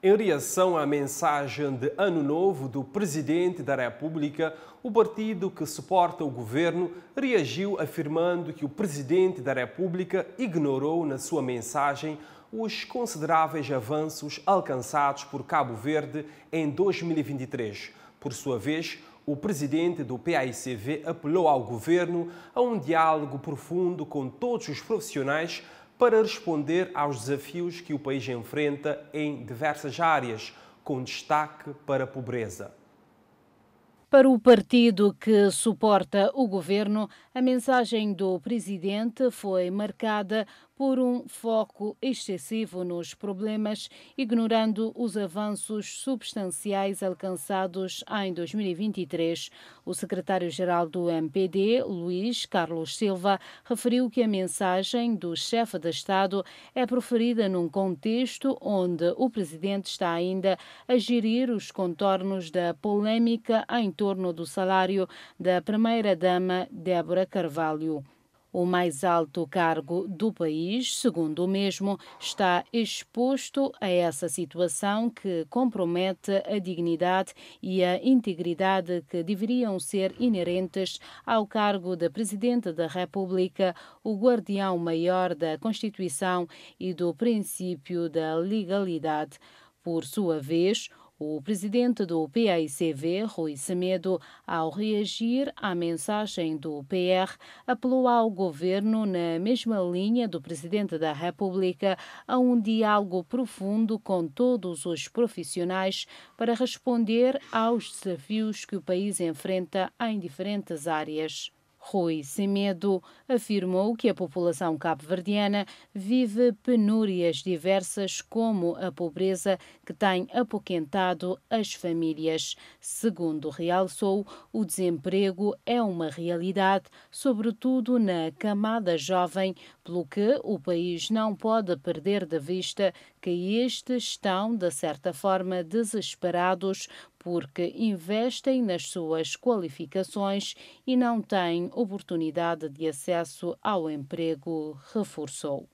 Em reação à mensagem de Ano Novo do Presidente da República, o partido que suporta o governo reagiu afirmando que o Presidente da República ignorou na sua mensagem os consideráveis avanços alcançados por Cabo Verde em 2023. Por sua vez, o presidente do PAICV apelou ao governo a um diálogo profundo com todos os profissionais para responder aos desafios que o país enfrenta em diversas áreas, com destaque para a pobreza. Para o partido que suporta o governo, a mensagem do presidente foi marcada por um foco excessivo nos problemas, ignorando os avanços substanciais alcançados em 2023. O secretário-geral do MPD, Luiz Carlos Silva, referiu que a mensagem do chefe de Estado é proferida num contexto onde o presidente está ainda a gerir os contornos da polêmica em torno do salário da primeira-dama Débora Carvalho. O mais alto cargo do país, segundo o mesmo, está exposto a essa situação que compromete a dignidade e a integridade que deveriam ser inerentes ao cargo de Presidente da República, o guardião-maior da Constituição e do princípio da legalidade. Por sua vez, o presidente do PAICV, Rui Semedo, ao reagir à mensagem do PR, apelou ao governo, na mesma linha do presidente da República, a um diálogo profundo com todos os profissionais para responder aos desafios que o país enfrenta em diferentes áreas. Rui Semedo afirmou que a população cabo-verdiana vive penúrias diversas, como a pobreza que tem apoquentado as famílias. Segundo realçou, o desemprego é uma realidade, sobretudo na camada jovem, pelo que o país não pode perder de vista que estes estão, de certa forma, desesperados porque investem nas suas qualificações e não têm oportunidade de acesso ao emprego, reforçou.